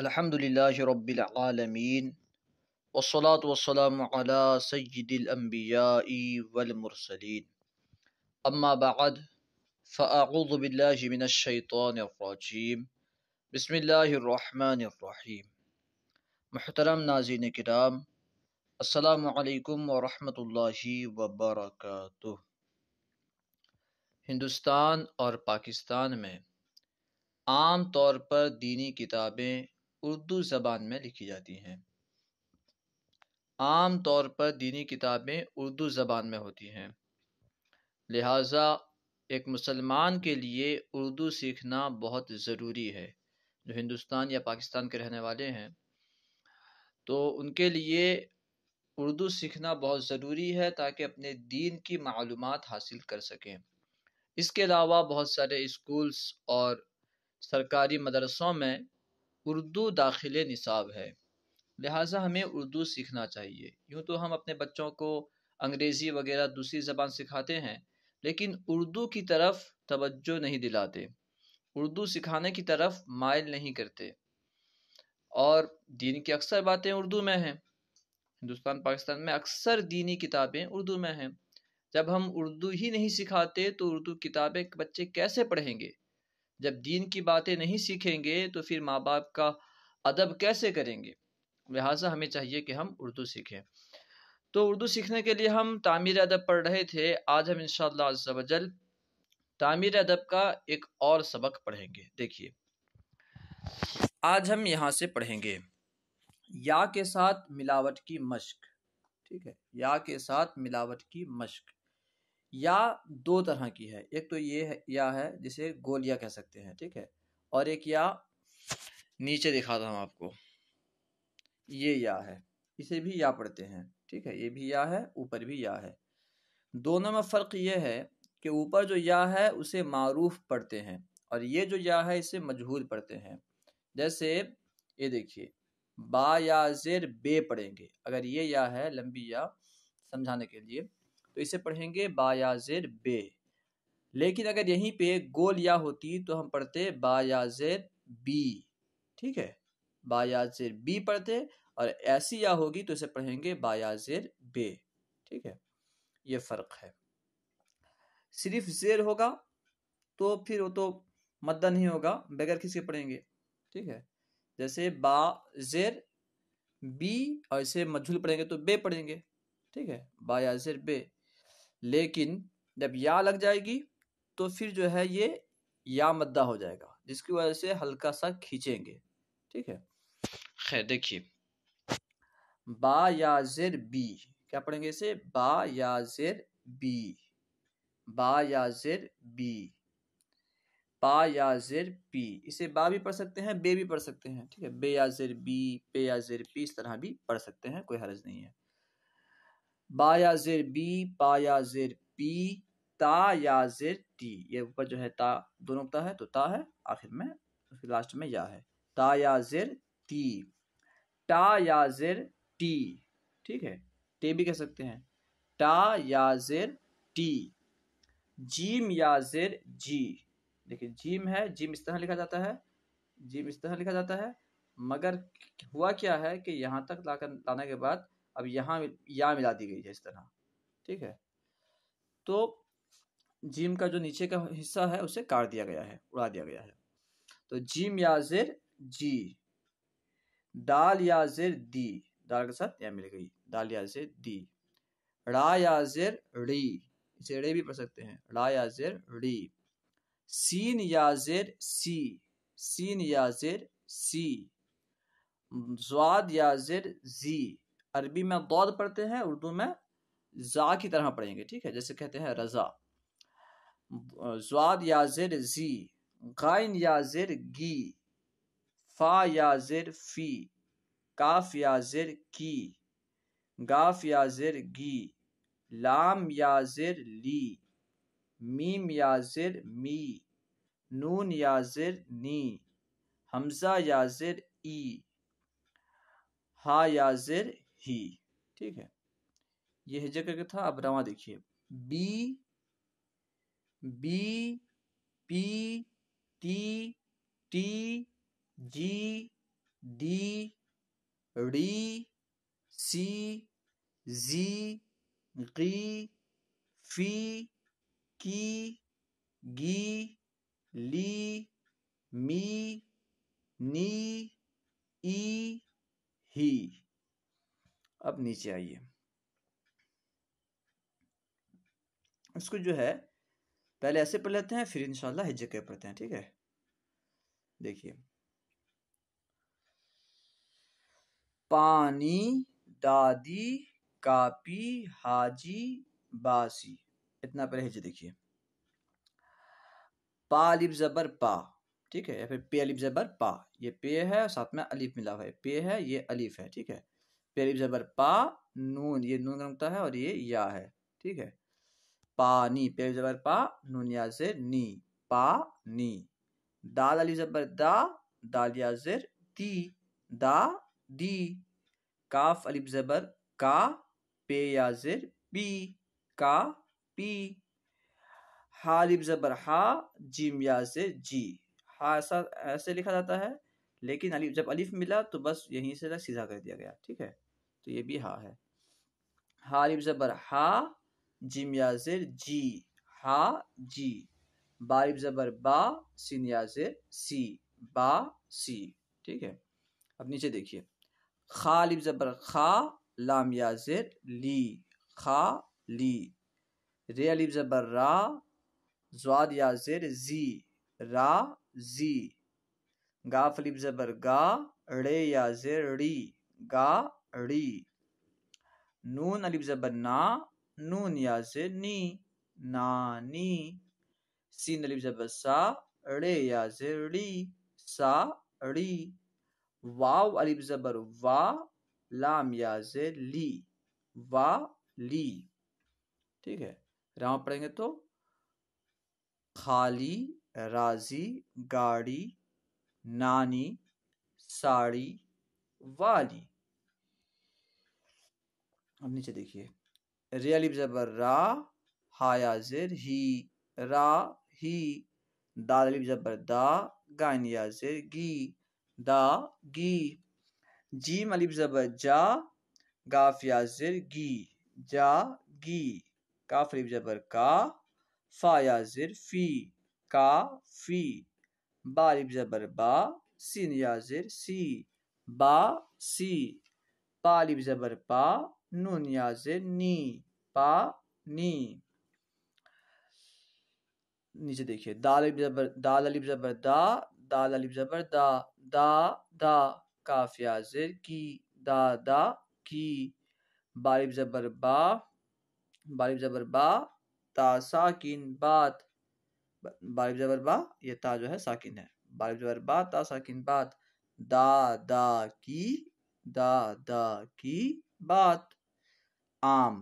अल्हम्दुलिल्लाहि रब्बिल आलमीन वस्सलात वस्सलाम अला सय्यिदिल अंबियाई वल मुरसलीन अम्मा बाद फ़अऊज़ु बिल्लाहि मिनश शैतानिर रजीम बिस्मिल्लाहिर रहमानिर रहीम मोहतरम नाज़रीन किराम अस्सलाम वालेकुम व रहमतुल्लाहि व बरकातुहू हिंदुस्तान और पाकिस्तान में आम तौर पर दीनी किताबें उर्दू ज़बान में लिखी जाती हैं आम तौर पर दीनी किताबें उर्दू ज़बान में होती हैं लिहाजा एक मुसलमान के लिए उर्दू सीखना बहुत ज़रूरी है जो हिंदुस्तान या पाकिस्तान के रहने वाले हैं तो उनके लिए उर्दू सीखना बहुत ज़रूरी है ताकि अपने दीन की मालूम हासिल कर सकें इसके अलावा बहुत सारे स्कूल्स और सरकारी मदरसों में उर्दू दाखिल निसाब है लिहाजा हमें उर्दू सीखना चाहिए यूँ तो हम अपने बच्चों को अंग्रेज़ी वगैरह दूसरी ज़बान सिखाते हैं लेकिन उर्दू की तरफ तवज्जो नहीं दिलाते उर्दू सिखाने की तरफ मायल नहीं करते और दीन की अक्सर बातें उर्दू में हैं हिंदुस्तान पाकिस्तान में अक्सर दीनी किताबें उर्दू में हैं जब हम उर्दू ही नहीं सिखाते तो उर्दू किताबें बच्चे कैसे पढ़ेंगे जब दीन की बातें नहीं सीखेंगे तो फिर माँ बाप का अदब कैसे करेंगे लिहाजा हमें चाहिए कि हम उर्दू सीखें तो उर्दू सीखने के लिए हम तामीर अदब पढ़ रहे थे आज हम इनशालाजल तामीर अदब का एक और सबक पढ़ेंगे देखिए आज हम यहाँ से पढ़ेंगे या के साथ मिलावट की मश्क ठीक है या के साथ मिलावट की मश्क या दो तरह की है एक तो ये है या है जिसे गोलिया कह सकते हैं ठीक है और एक या नीचे दिखाता हूँ आपको ये या है इसे भी या पढ़ते हैं ठीक है ये भी या है ऊपर भी या है दोनों में फ़र्क ये है कि ऊपर जो या है उसे मारूफ पढ़ते हैं और ये जो या है इसे मजहूर पढ़ते हैं जैसे ये देखिए बा या जेर बे पढ़ेंगे अगर ये या है लंबी या समझाने के लिए तो इसे पढ़ेंगे बायाजेर बे लेकिन अगर यहीं पे गोल या होती तो हम पढ़ते बायाजेर बी ठीक है बायाजेर जेर बी पढ़ते और ऐसी या होगी तो इसे पढ़ेंगे बायाजेर बे ठीक है ये फ़र्क है सिर्फ जेर होगा तो फिर वो तो मद्दा नहीं होगा बगैर किसके पढ़ेंगे ठीक है जैसे बा जेर बी और इसे मजहूल पढ़ेंगे तो बे पढ़ेंगे ठीक है बाया जेर बे लेकिन जब या लग जाएगी तो फिर जो है ये या मद्दा हो जाएगा जिसकी वजह से हल्का सा खींचेंगे ठीक है खैर देखिए बा या जेर बी क्या पढ़ेंगे इसे बा या जेर बी बा या जेर बी पा या जेर पी इसे बा भी पढ़ सकते हैं बे भी पढ़ सकते हैं ठीक है बे या जेर बी पे या जेर पी इस तरह भी पढ़ सकते हैं कोई हर्ज नहीं है बा बी पा या पी ता या जेर टी ये ऊपर जो है ता दोनों ता है तो ता है आखिर में फिर लास्ट में या है ता या जेर ती टा या जेर टी ठीक है टे भी कह सकते हैं टा या जेर टी जीम या जेर जी देखिए जीम है जीम इस तरह लिखा जाता है जीम इस तरह लिखा जाता है मगर हुआ क्या है कि यहाँ तक लाकर लाने के बाद अब यहाँ या मिला दी गई है इस तरह ठीक है तो जीम का जो नीचे का हिस्सा है उसे काट दिया गया है उड़ा दिया गया है तो जीम या जेर जी दाल या जेर दी दाल के साथ या मिल गई दाल या जेर दी रा या जेर री इसे रे भी पढ़ सकते हैं रा या जेर री सीन या जेर सी सीन या जेर सी स्वाद या जेर जी अरबी में दौद पढ़ते हैं उर्दू में जा की तरह पढ़ेंगे ठीक है जैसे कहते हैं रज़ा जवाद या जिर जी गायन या जिर गी फा या जिर फी काफ या जिर की गाफ या जिर गी लाम या जिर ली मीम या जिर मी नून या जिर नी हमजा या जिर ई हा या जिर ही ठीक है यह जगह का था अब रवा देखिए B B P T T G D D C G गी फी की गी ली मी नी ई ही अब नीचे आइए इसको जो है पहले ऐसे पढ़ लेते हैं फिर इंशाल्लाह हिज्जे के पढ़ते हैं ठीक है देखिए पानी दादी कापी हाजी बासी इतना पहले हिज्जे देखिए पा अलिफ जबर पा ठीक है या फिर पे अलिफ जबर पा ये पे है साथ में अलिफ मिला हुआ है पे है ये अलिफ है ठीक है पहली जबर पा नून ये नून रंगता है और ये या है ठीक है पा नी पहली जबर पा नून या जेर नी पा नी दाल अली जबर दा दाल या जेर दी दा दी काफ अलीब जबर का पे या जेर पी का पी हालिब जबर हा जिम या जेर जी हा ऐसा ऐसे लिखा जाता है लेकिन अलीफ जब अलीफ मिला तो बस यहीं से ना सीधा कर दिया गया ठीक है तो ये भी हा है हा अलीफ ज़बर हा जिम याजिर जी हा जी बारिफ ज़बर बा सिन याजिर सी बा सी ठीक है अब नीचे देखिए खा अलीफ ज़बर खा लाम याजिर ली खा ली रे अलीफ ज़बर रा जवाद याजिर जी रा जी गा फलिप जबर गा रे या जे री गा री नून अलिफ जबर ना नून या जे नी ना नी सीन अलिफ जबर सा रे या जे री सा री वाव अलिफ जबर वा लाम या जे ली वा ली ठीक है राम पढ़ेंगे तो खाली राजी गाड़ी नानी साड़ी वाली अब नीचे देखिए रियली जबर रा हाया जेर ही रा ही दादली जबर दा गायन याजिर गी दा गी जीम अलिब जबर जा गाफ याजिर गी जा गी काफ अलिब जबर का फा याजिर फी का फी Barib ज़बर बा sin याजिर सी बा सी पालिब ज़बर पा नून याजिर नी पा नी नीचे देखिए दाल जबर दाल अलिब जबर दा दाल अलिब जबर दा दा दा काफ याजिर की दा दा की बारिब जबर बा बारिब जबर बा ता साकिन बात बारिब जबर बा ये ता जो है साकिन है बारिब जबर बा ता साकिन बात दा दा की दा दा की बात आम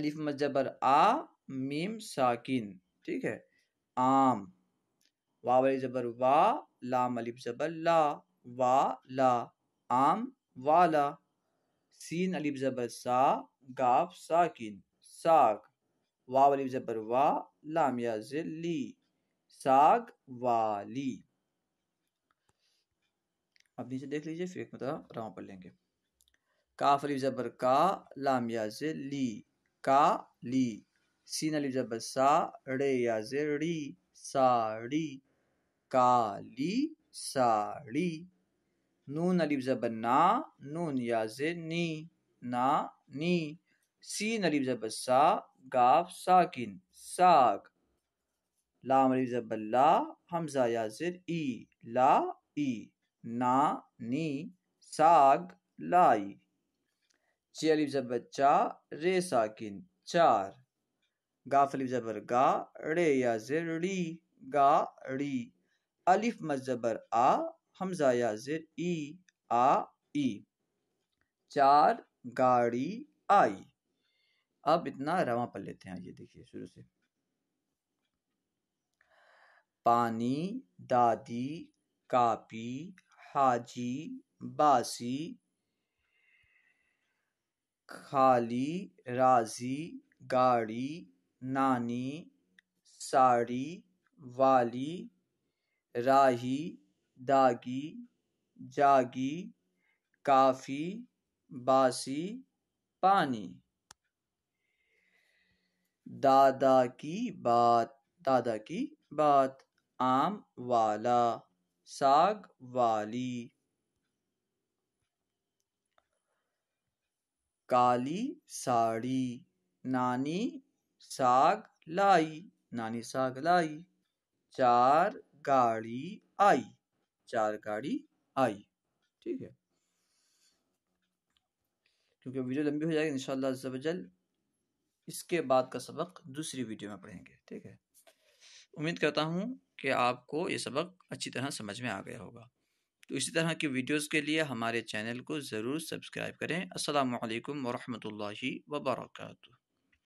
अलिफ मजबर आ मीम साकिन ठीक है आम वाव जबर वा लाम अलिफ जबर ला वा ला आम वाला सीन अलिफ जबर सा गाफ साकिन साग वाव अलिफ जबर वा लाम याजिल ली साग वाली अब नीचे देख लीजिए फिर एक मतलब राव पर लेंगे काफ अली जबर का लाम से ली का ली सीन अली जबर सा रे याज री साड़ी काली साड़ी नून अली जबर ना नून याज नी ना नी सीन अली जबर सा गाफ साकिन साग लाम जबल ला हमजा याजिर ई ला ई ना नी साग लाई चेलिब जबर चा रे साकिन चार गाफली जबर गा रे याजिर री गा री अलिफ मजबर आ हमजा याजिर ई आ ई चार गाड़ी आई अब इतना रवा पल लेते हैं ये देखिए शुरू से पानी दादी कापी हाजी बासी खाली राजी गाड़ी नानी साड़ी वाली राही दागी जागी काफ़ी बासी पानी दादा की बात दादा की बात आम वाला साग वाली काली साड़ी नानी साग लाई नानी साग लाई चार गाड़ी आई चार गाड़ी आई ठीक है क्योंकि वीडियो लंबी हो जाएगी इंशाल्लाह जल्द इसके बाद का सबक दूसरी वीडियो में पढ़ेंगे ठीक है उम्मीद करता हूँ कि आपको ये सबक अच्छी तरह समझ में आ गया होगा तो इसी तरह की वीडियोस के लिए हमारे चैनल को ज़रूर सब्सक्राइब करें अस्सलाम वालेकुम वर्का